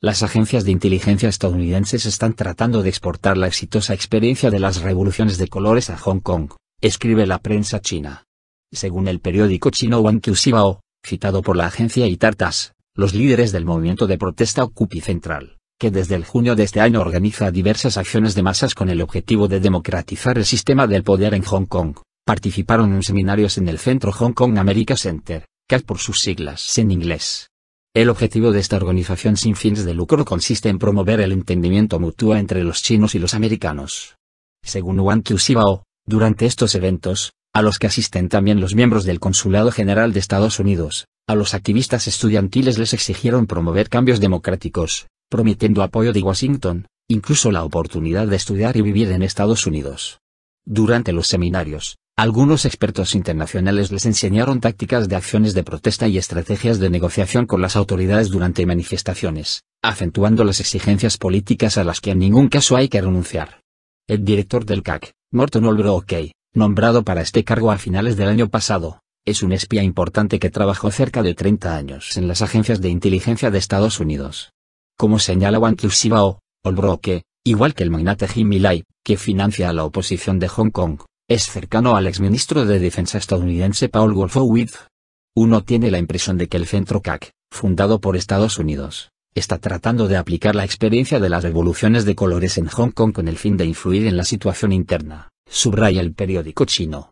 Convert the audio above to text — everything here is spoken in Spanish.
Las agencias de inteligencia estadounidenses están tratando de exportar la exitosa experiencia de las revoluciones de colores a Hong Kong, escribe la prensa china. Según el periódico chino Shibao, citado por la agencia Itartas, los líderes del movimiento de protesta Occupy Central, que desde el junio de este año organiza diversas acciones de masas con el objetivo de democratizar el sistema del poder en Hong Kong, participaron en seminarios en el centro Hong Kong America Center, es por sus siglas en inglés el objetivo de esta organización sin fines de lucro consiste en promover el entendimiento mutuo entre los chinos y los americanos. Según Wang Shibao, durante estos eventos, a los que asisten también los miembros del Consulado General de Estados Unidos, a los activistas estudiantiles les exigieron promover cambios democráticos, prometiendo apoyo de Washington, incluso la oportunidad de estudiar y vivir en Estados Unidos. Durante los seminarios, algunos expertos internacionales les enseñaron tácticas de acciones de protesta y estrategias de negociación con las autoridades durante manifestaciones, acentuando las exigencias políticas a las que en ningún caso hay que renunciar. El director del CAC, Morton Olbrooke, nombrado para este cargo a finales del año pasado, es un espía importante que trabajó cerca de 30 años en las agencias de inteligencia de Estados Unidos. Como señala Wang Oh, Olbroke, igual que el magnate Jimmy Lai, que financia a la oposición de Hong Kong, es cercano al exministro de Defensa estadounidense Paul Wolfowitz. Uno tiene la impresión de que el centro CAC, fundado por Estados Unidos, está tratando de aplicar la experiencia de las revoluciones de colores en Hong Kong con el fin de influir en la situación interna, subraya el periódico chino.